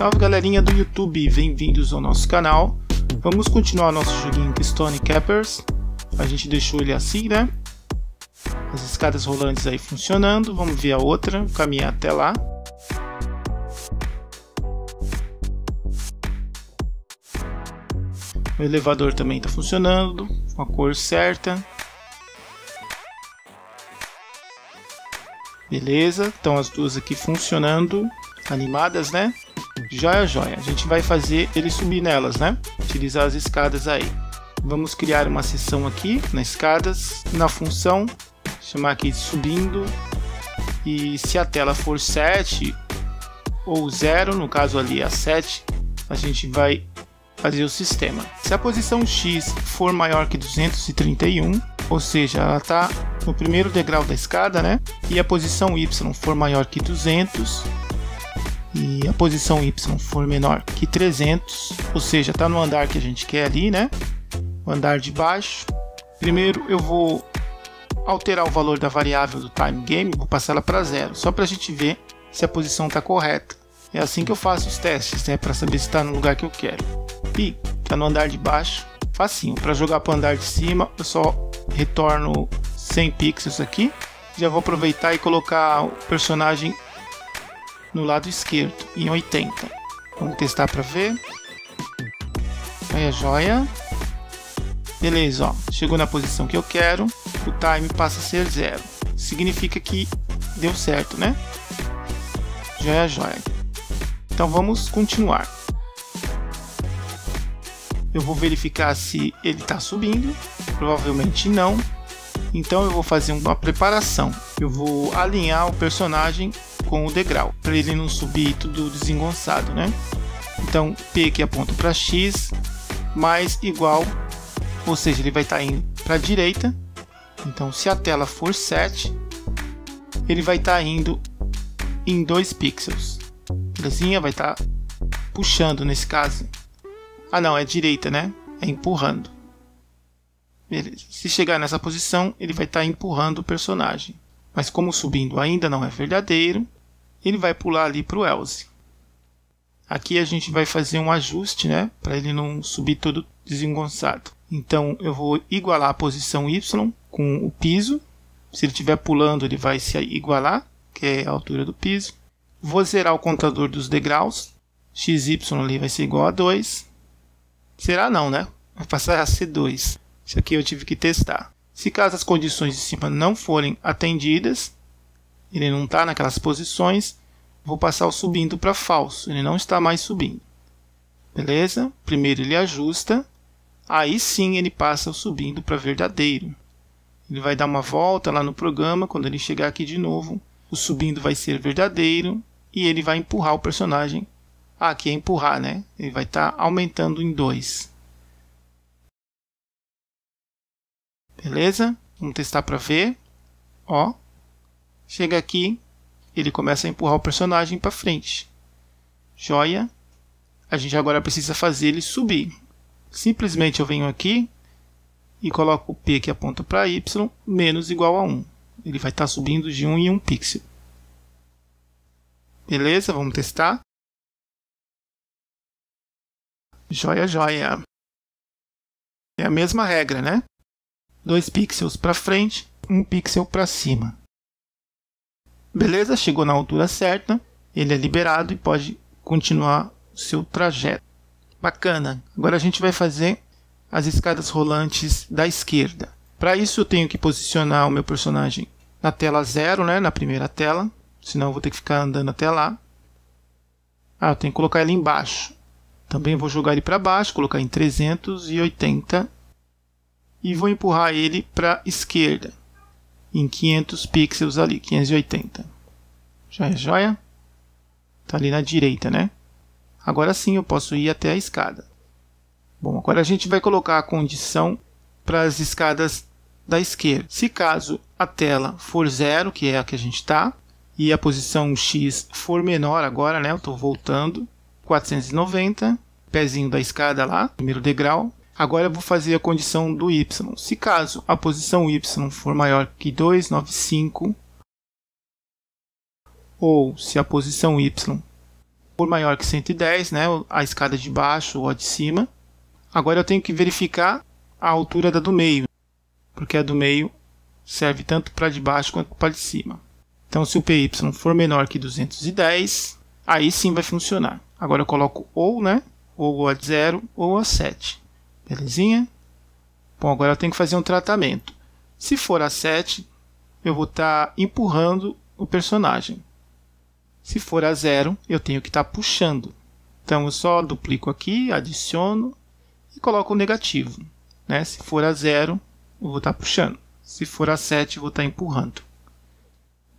Salve galerinha do YouTube, bem-vindos ao nosso canal. Vamos continuar nosso joguinho Stone Cappers. A gente deixou ele assim, né? As escadas rolantes aí funcionando. Vamos ver a outra, caminhar até lá. O elevador também está funcionando, com a cor certa. Beleza, então as duas aqui funcionando, animadas, né? Joia, joia. A gente vai fazer ele subir nelas, né? Utilizar as escadas aí. Vamos criar uma seção aqui nas escadas, na função, chamar aqui de subindo. E se a tela for 7 ou 0, no caso ali a 7, a gente vai fazer o sistema. Se a posição X for maior que 231, ou seja, ela está no primeiro degrau da escada, né? E a posição Y for maior que 200, e a posição Y for menor que 300, ou seja, está no andar que a gente quer ali, né? O andar de baixo. Primeiro eu vou alterar o valor da variável do time game, vou passar ela para zero, só para a gente ver se a posição está correta. É assim que eu faço os testes, né? Para saber se está no lugar que eu quero. E está no andar de baixo, facinho. Para jogar para o andar de cima, eu só retorno 100 pixels aqui. Já vou aproveitar e colocar o personagem no lado esquerdo, em 80. Vamos testar para ver. Aí a joia. Beleza, ó, chegou na posição que eu quero, o time passa a ser zero. Significa que deu certo, né? Joia, joia. Então vamos continuar. Eu vou verificar se ele está subindo, provavelmente não. Então eu vou fazer uma preparação. Eu vou alinhar o personagem com o degrau, para ele não subir tudo desengonçado, né? Então P que aponta para X mais igual, ou seja, ele vai estar tá indo para a direita. Então se a tela for 7, ele vai estar tá indo em 2 pixels. Belezinha? Vai estar tá puxando nesse caso. Ah não, é direita, né? É empurrando. Se chegar nessa posição, ele vai estar tá empurrando o personagem. Mas como subindo ainda não é verdadeiro, ele vai pular ali para o else. Aqui a gente vai fazer um ajuste, né, para ele não subir todo desengonçado. Então eu vou igualar a posição y com o piso. Se ele estiver pulando, ele vai se igualar, que é a altura do piso. Vou zerar o contador dos degraus. xy ali vai ser igual a 2. Será não, né? Vai passar a ser 2. Isso aqui eu tive que testar. Se caso as condições de cima não forem atendidas, ele não está naquelas posições, vou passar o subindo para falso, ele não está mais subindo. Beleza? Primeiro ele ajusta, aí sim ele passa o subindo para verdadeiro. Ele vai dar uma volta lá no programa, quando ele chegar aqui de novo, o subindo vai ser verdadeiro e ele vai empurrar o personagem. Ah, aqui é empurrar, né? Ele vai estar tá aumentando em 2. Beleza? Vamos testar para ver. Ó, Chega aqui, ele começa a empurrar o personagem para frente. Joia. A gente agora precisa fazer ele subir. Simplesmente eu venho aqui e coloco o P que aponta para Y menos igual a 1. Ele vai estar tá subindo de 1 em 1 pixel. Beleza, vamos testar. Joia, joia. É a mesma regra, né? 2 pixels para frente, 1 um pixel para cima. Beleza, chegou na altura certa, ele é liberado e pode continuar seu trajeto. Bacana. Agora a gente vai fazer as escadas rolantes da esquerda. Para isso eu tenho que posicionar o meu personagem na tela 0, né, na primeira tela, senão eu vou ter que ficar andando até lá. Ah, eu tenho que colocar ele embaixo. Também vou jogar ele para baixo, colocar em 380 e vou empurrar ele para esquerda em 500 pixels ali, 580. É joia, joia. Está ali na direita, né? Agora sim eu posso ir até a escada. Bom, agora a gente vai colocar a condição para as escadas da esquerda. Se caso a tela for zero, que é a que a gente está, e a posição X for menor agora, né? Eu estou voltando. 490, pezinho da escada lá, primeiro degrau, Agora eu vou fazer a condição do y. Se caso a posição y for maior que 295, ou se a posição y for maior que 110, né, a escada de baixo ou a de cima, agora eu tenho que verificar a altura da do meio, porque a do meio serve tanto para de baixo quanto para de cima. Então, se o PY for menor que 210, aí sim vai funcionar. Agora eu coloco ou, né? Ou a de 0 ou a 7. Belezinha? Bom, agora eu tenho que fazer um tratamento. Se for a 7, eu vou estar tá empurrando o personagem. Se for a 0, eu tenho que estar tá puxando. Então eu só duplico aqui, adiciono e coloco o negativo. Né? Se for a 0, eu vou estar tá puxando. Se for a 7, eu vou estar tá empurrando.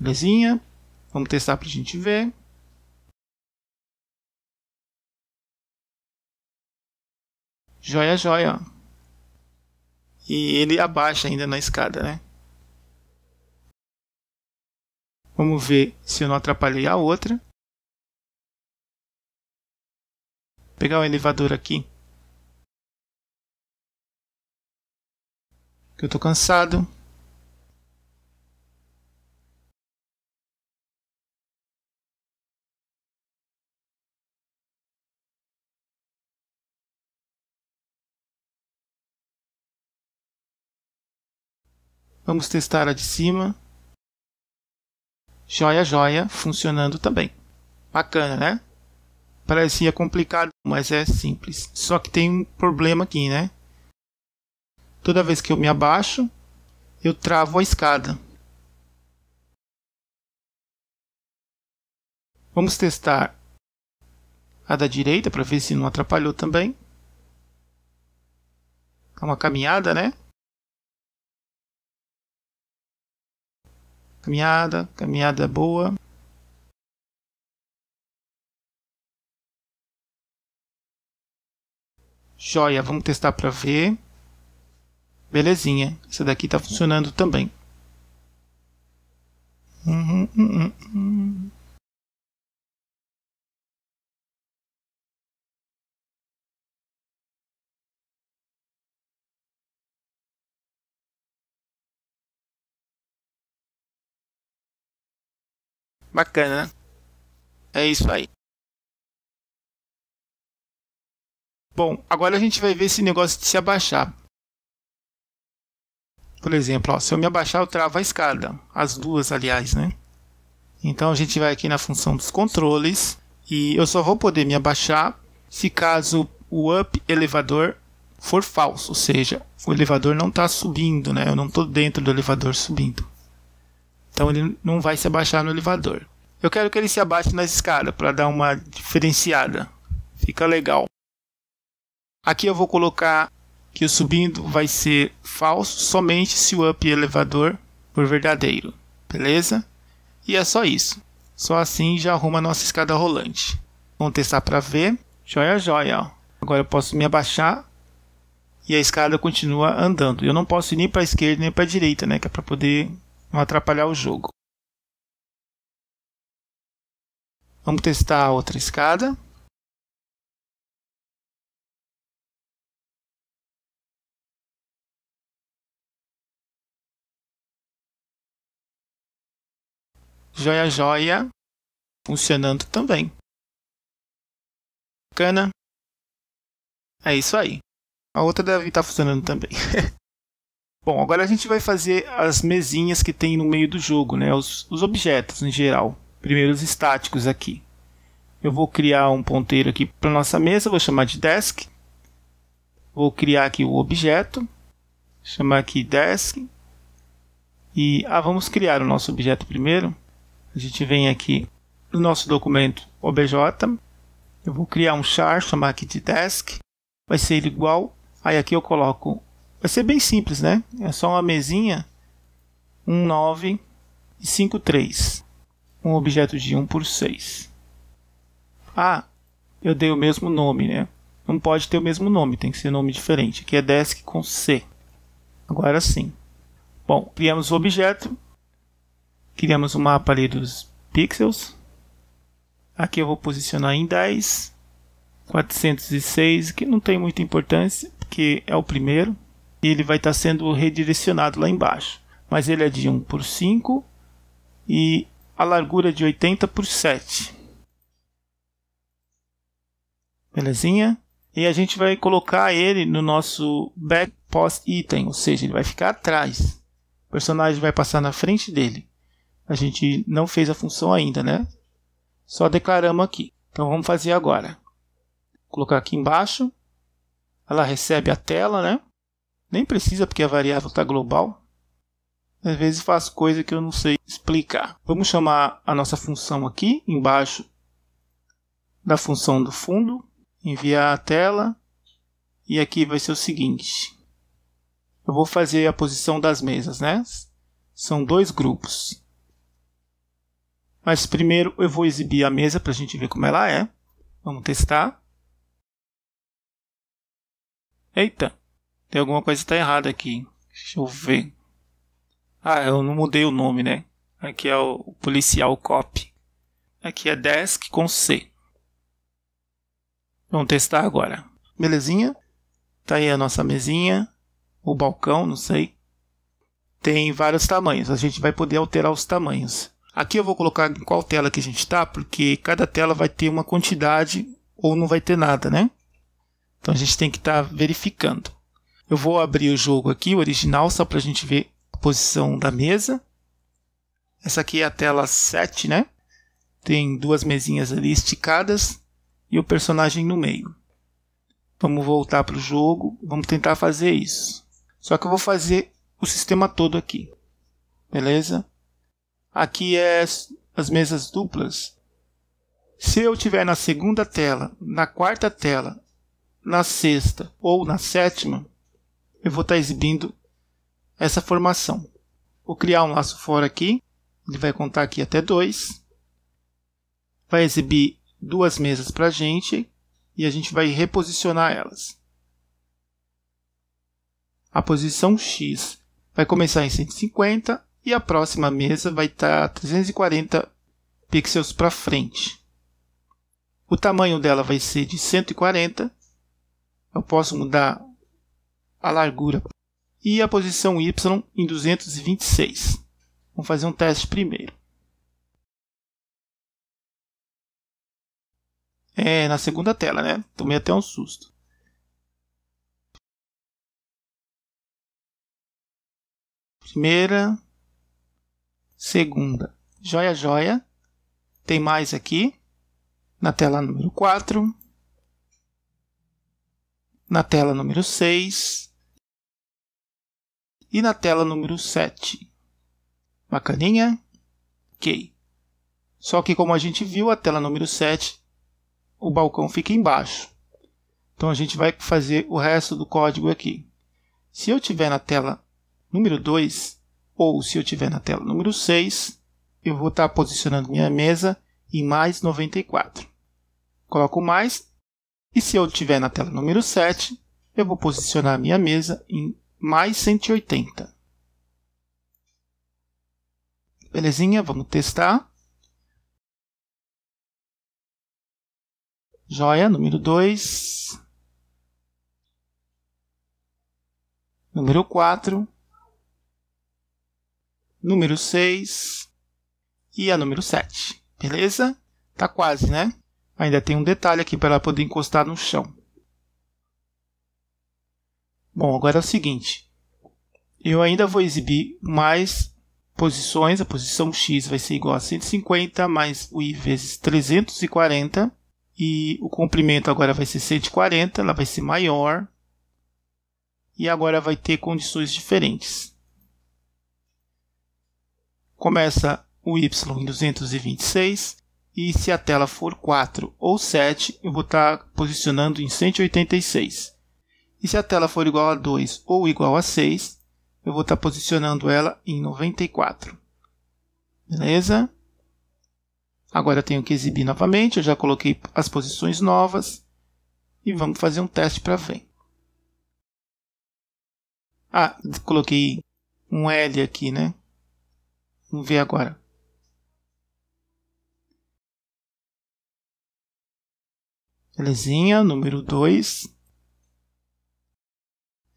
Belezinha? Vamos testar para a gente ver. Joia, joia. E ele abaixa ainda na escada, né? Vamos ver se eu não atrapalhei a outra. Vou pegar o elevador aqui. Que eu tô cansado. Vamos testar a de cima. Joia, joia, funcionando também. Bacana, né? Parecia complicado, mas é simples. Só que tem um problema aqui, né? Toda vez que eu me abaixo, eu travo a escada. Vamos testar a da direita para ver se não atrapalhou também. É uma caminhada, né? Caminhada, caminhada boa. Joia, vamos testar para ver. Belezinha, essa daqui está funcionando também. Uhum, uhum, uhum. Bacana, né? É isso aí. Bom, agora a gente vai ver esse negócio de se abaixar. Por exemplo, ó, se eu me abaixar, eu travo a escada. As duas, aliás, né? Então a gente vai aqui na função dos controles. E eu só vou poder me abaixar se caso o up elevador for falso. Ou seja, o elevador não está subindo, né? Eu não estou dentro do elevador subindo. Então ele não vai se abaixar no elevador. Eu quero que ele se abaixe na escada para dar uma diferenciada. Fica legal. Aqui eu vou colocar que o subindo vai ser falso somente se o up elevador for verdadeiro. Beleza? E é só isso. Só assim já arruma a nossa escada rolante. Vamos testar para ver. Joia, joia. Agora eu posso me abaixar e a escada continua andando. Eu não posso ir nem para a esquerda nem para a direita, né? Que é para poder não atrapalhar o jogo. Vamos testar a outra escada. Joia Joia funcionando também. Bacana? É isso aí. A outra deve estar tá funcionando também. Bom, agora a gente vai fazer as mesinhas que tem no meio do jogo, né? Os, os objetos em geral. Primeiro os estáticos aqui. Eu vou criar um ponteiro aqui para nossa mesa, vou chamar de desk. Vou criar aqui o objeto, chamar aqui desk. E ah, vamos criar o nosso objeto primeiro. A gente vem aqui no nosso documento obj. Eu vou criar um char, chamar aqui de desk. Vai ser igual. Aí aqui eu coloco Vai ser bem simples, né? É só uma mesinha, um 9 e 5 3. Um objeto de 1 por 6. Ah, eu dei o mesmo nome, né? Não pode ter o mesmo nome, tem que ser nome diferente. Aqui é desk com C. Agora sim. Bom, criamos o objeto. Criamos o um mapa ali dos pixels. Aqui eu vou posicionar em 10. 406, que não tem muita importância, porque é o primeiro e ele vai estar sendo redirecionado lá embaixo. Mas ele é de 1 por 5 e a largura é de 80 por 7. Belezinha? E a gente vai colocar ele no nosso back post item, ou seja, ele vai ficar atrás. O personagem vai passar na frente dele. A gente não fez a função ainda, né? Só declaramos aqui. Então vamos fazer agora. Vou colocar aqui embaixo. Ela recebe a tela, né? Nem precisa, porque a variável está global. Às vezes faço coisa que eu não sei explicar. Vamos chamar a nossa função aqui, embaixo da função do fundo. Enviar a tela. E aqui vai ser o seguinte. Eu vou fazer a posição das mesas, né? São dois grupos. Mas primeiro eu vou exibir a mesa para a gente ver como ela é. Vamos testar. Eita, tem alguma coisa que tá errada aqui. Deixa eu ver. Ah, eu não mudei o nome, né? Aqui é o policial cop. Aqui é desk com C. Vamos testar agora. Belezinha? Tá aí a nossa mesinha, o balcão, não sei. Tem vários tamanhos, a gente vai poder alterar os tamanhos. Aqui eu vou colocar em qual tela que a gente está, porque cada tela vai ter uma quantidade ou não vai ter nada, né? Então a gente tem que estar tá verificando. Eu vou abrir o jogo aqui, o original, só para a gente ver a posição da mesa. Essa aqui é a tela 7, né? Tem duas mesinhas ali esticadas e o personagem no meio. Vamos voltar para o jogo, vamos tentar fazer isso. Só que eu vou fazer o sistema todo aqui, beleza? Aqui é as mesas duplas. Se eu tiver na segunda tela, na quarta tela, na sexta ou na sétima, eu vou estar tá exibindo essa formação. Vou criar um laço fora aqui, ele vai contar aqui até 2. Vai exibir duas mesas para a gente e a gente vai reposicionar elas. A posição X vai começar em 150 e a próxima mesa vai tá estar 340 pixels para frente. O tamanho dela vai ser de 140. Eu posso mudar a largura e a posição Y em 226. Vamos fazer um teste primeiro. É, na segunda tela, né? Tomei até um susto. Primeira, segunda. Joia, joia. Tem mais aqui. Na tela número 4. Na tela número 6 e na tela número 7. Bacaninha? Ok. Só que como a gente viu, a tela número 7, o balcão fica embaixo. Então a gente vai fazer o resto do código aqui. Se eu tiver na tela número 2, ou se eu tiver na tela número 6, eu vou estar posicionando minha mesa em mais 94. Coloco mais, e se eu tiver na tela número 7, eu vou posicionar minha mesa em mais 180. Belezinha, vamos testar. Joia, número 2. Número 4. Número 6. E a número 7. Beleza? Tá quase, né? Ainda tem um detalhe aqui para ela poder encostar no chão. Bom, agora é o seguinte. Eu ainda vou exibir mais posições. A posição X vai ser igual a 150 mais o I vezes 340. E o comprimento agora vai ser 140, ela vai ser maior. E agora vai ter condições diferentes. Começa o Y em 226. E se a tela for 4 ou 7, eu vou estar tá posicionando em 186. E se a tela for igual a 2 ou igual a 6, eu vou estar tá posicionando ela em 94. Beleza? Agora eu tenho que exibir novamente, eu já coloquei as posições novas. E vamos fazer um teste para ver Ah, coloquei um L aqui, né? Vamos ver agora. Belezinha, número 2.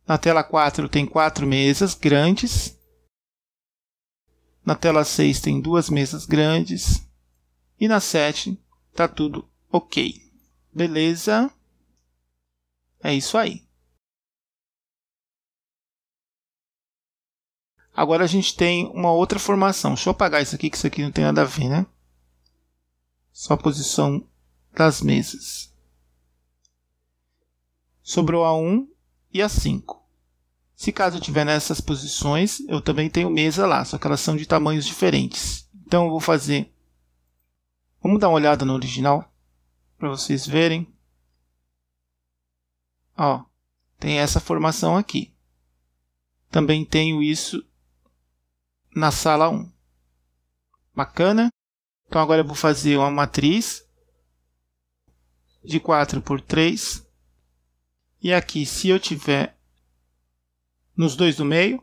Na tela 4 tem quatro mesas grandes. Na tela 6 tem duas mesas grandes. E na 7 tá tudo ok. Beleza? É isso aí. Agora a gente tem uma outra formação. Deixa eu apagar isso aqui, que isso aqui não tem nada a ver, né? Só a posição das mesas. Sobrou a 1 e a 5. Se caso eu tiver nessas posições, eu também tenho mesa lá, só que elas são de tamanhos diferentes. Então eu vou fazer. Vamos dar uma olhada no original para vocês verem. Ó, tem essa formação aqui. Também tenho isso na sala 1. Bacana? Então agora eu vou fazer uma matriz de 4 por 3 e aqui, se eu tiver nos dois do meio,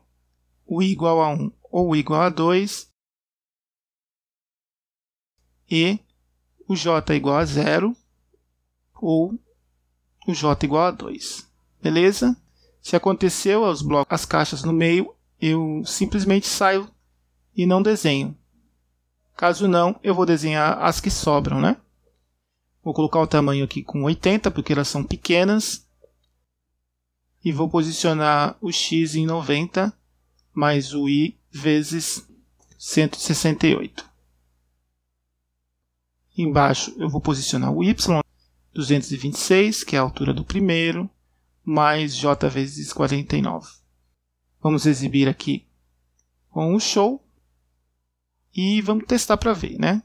o igual a 1 ou o igual a 2, e o j é igual a 0 ou o j é igual a 2. Beleza? Se aconteceu os blocos, as caixas no meio, eu simplesmente saio e não desenho. Caso não, eu vou desenhar as que sobram, né? Vou colocar o tamanho aqui com 80, porque elas são pequenas e vou posicionar o x em 90 mais o i vezes 168. Embaixo eu vou posicionar o y, 226, que é a altura do primeiro, mais j vezes 49. Vamos exibir aqui com o show e vamos testar para ver, né?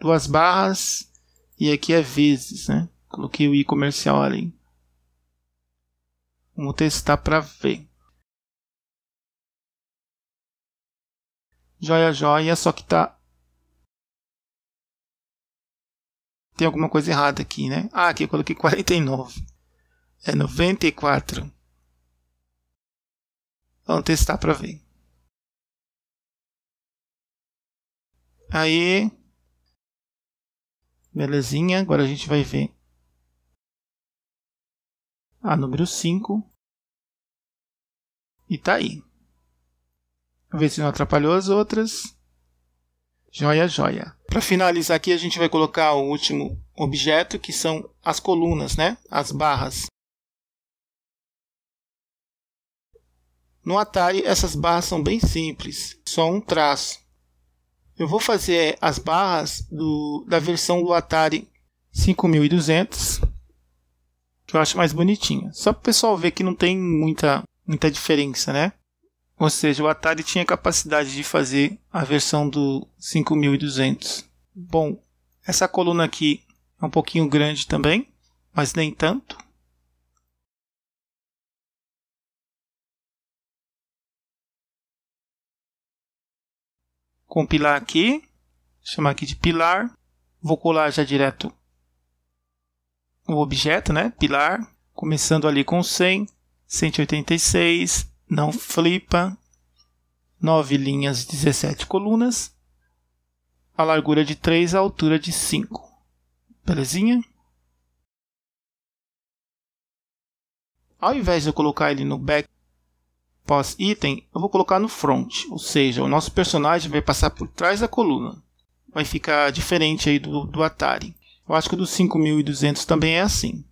Duas barras e aqui é vezes, né? Coloquei o i comercial ali. Vamos testar para ver. Joia, joia, só que tá... Tem alguma coisa errada aqui, né? Ah, aqui eu coloquei 49. É 94. Vamos testar para ver. Aí. Belezinha. Agora a gente vai ver a número 5 e tá aí. vamos Ver se não atrapalhou as outras. Joia, joia. Para finalizar aqui, a gente vai colocar o último objeto, que são as colunas, né? As barras. No Atari, essas barras são bem simples, só um traço. Eu vou fazer as barras do, da versão do Atari 5200 que eu acho mais bonitinha. Só para o pessoal ver que não tem muita, muita diferença, né? Ou seja, o Atari tinha capacidade de fazer a versão do 5200. Bom, essa coluna aqui é um pouquinho grande também, mas nem tanto. Compilar aqui, chamar aqui de pilar. Vou colar já direto o objeto, né? Pilar, começando ali com 100, 186, não flipa, 9 linhas, 17 colunas, a largura de 3, a altura de 5. Belezinha? Ao invés de eu colocar ele no back pós-item, eu vou colocar no front, ou seja, o nosso personagem vai passar por trás da coluna. Vai ficar diferente aí do, do Atari. Eu acho que o dos 5200 também é assim.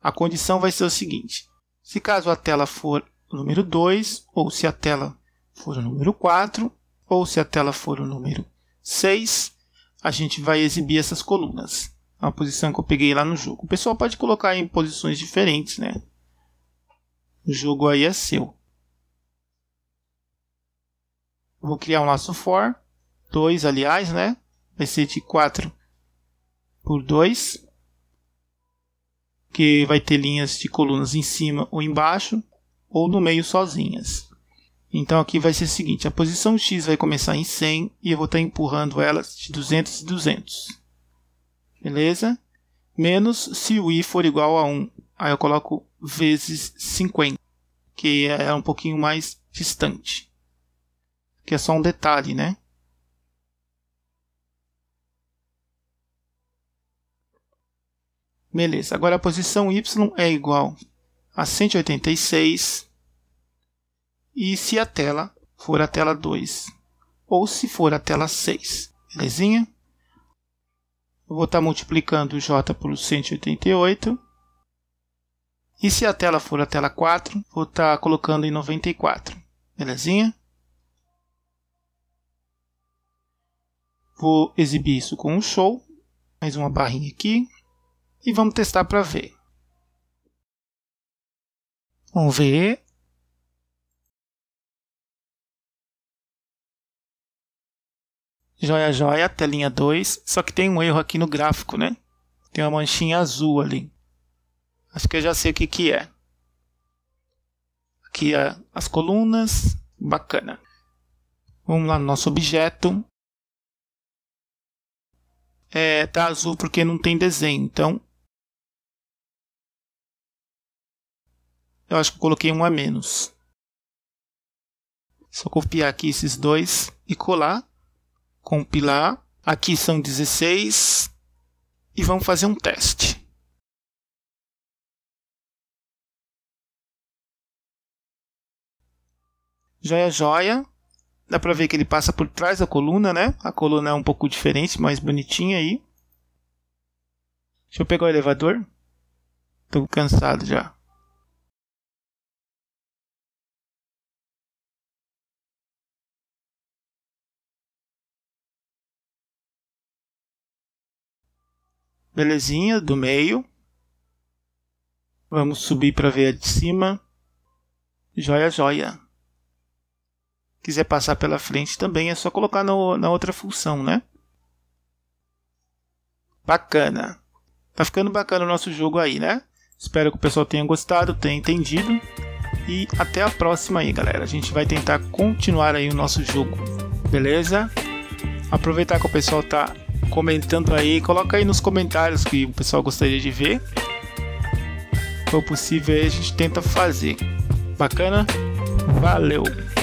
A condição vai ser o seguinte: se caso a tela for o número 2, ou se a tela for o número 4, ou se a tela for o número 6, a gente vai exibir essas colunas. É a posição que eu peguei lá no jogo. O pessoal pode colocar em posições diferentes, né? O jogo aí é seu. Vou criar um laço for, 2 aliás, né? Vai ser de 4 por 2, que vai ter linhas de colunas em cima ou embaixo, ou no meio sozinhas. Então aqui vai ser o seguinte, a posição X vai começar em 100 e eu vou estar empurrando elas de 200 e 200. Beleza? Menos se o i for igual a 1. Aí eu coloco vezes 50, que é um pouquinho mais distante. Que é só um detalhe, né? Beleza, agora a posição Y é igual a 186. E se a tela for a tela 2 ou se for a tela 6, belezinha? Eu vou estar multiplicando o J por 188. E se a tela for a tela 4, vou estar tá colocando em 94, belezinha? Vou exibir isso com um show, mais uma barrinha aqui e vamos testar para ver. Vamos ver. Joia, joia, até linha 2. Só que tem um erro aqui no gráfico, né? Tem uma manchinha azul ali. Acho que eu já sei o que, que é. Aqui as colunas. Bacana. Vamos lá no nosso objeto. É, tá azul porque não tem desenho. Então, Eu acho que eu coloquei um a menos. Só copiar aqui esses dois e colar. Compilar. Aqui são 16. E vamos fazer um teste. Joia, é joia. Dá para ver que ele passa por trás da coluna, né? A coluna é um pouco diferente, mais bonitinha aí. Deixa eu pegar o elevador. estou cansado já. Belezinha, do meio. Vamos subir para ver a de cima. Joia, joia. Quiser passar pela frente também, é só colocar no, na outra função, né? Bacana. Tá ficando bacana o nosso jogo aí, né? Espero que o pessoal tenha gostado, tenha entendido. E até a próxima aí, galera. A gente vai tentar continuar aí o nosso jogo, beleza? Aproveitar que o pessoal tá comentando aí. Coloca aí nos comentários que o pessoal gostaria de ver. Se for possível, a gente tenta fazer. Bacana? Valeu!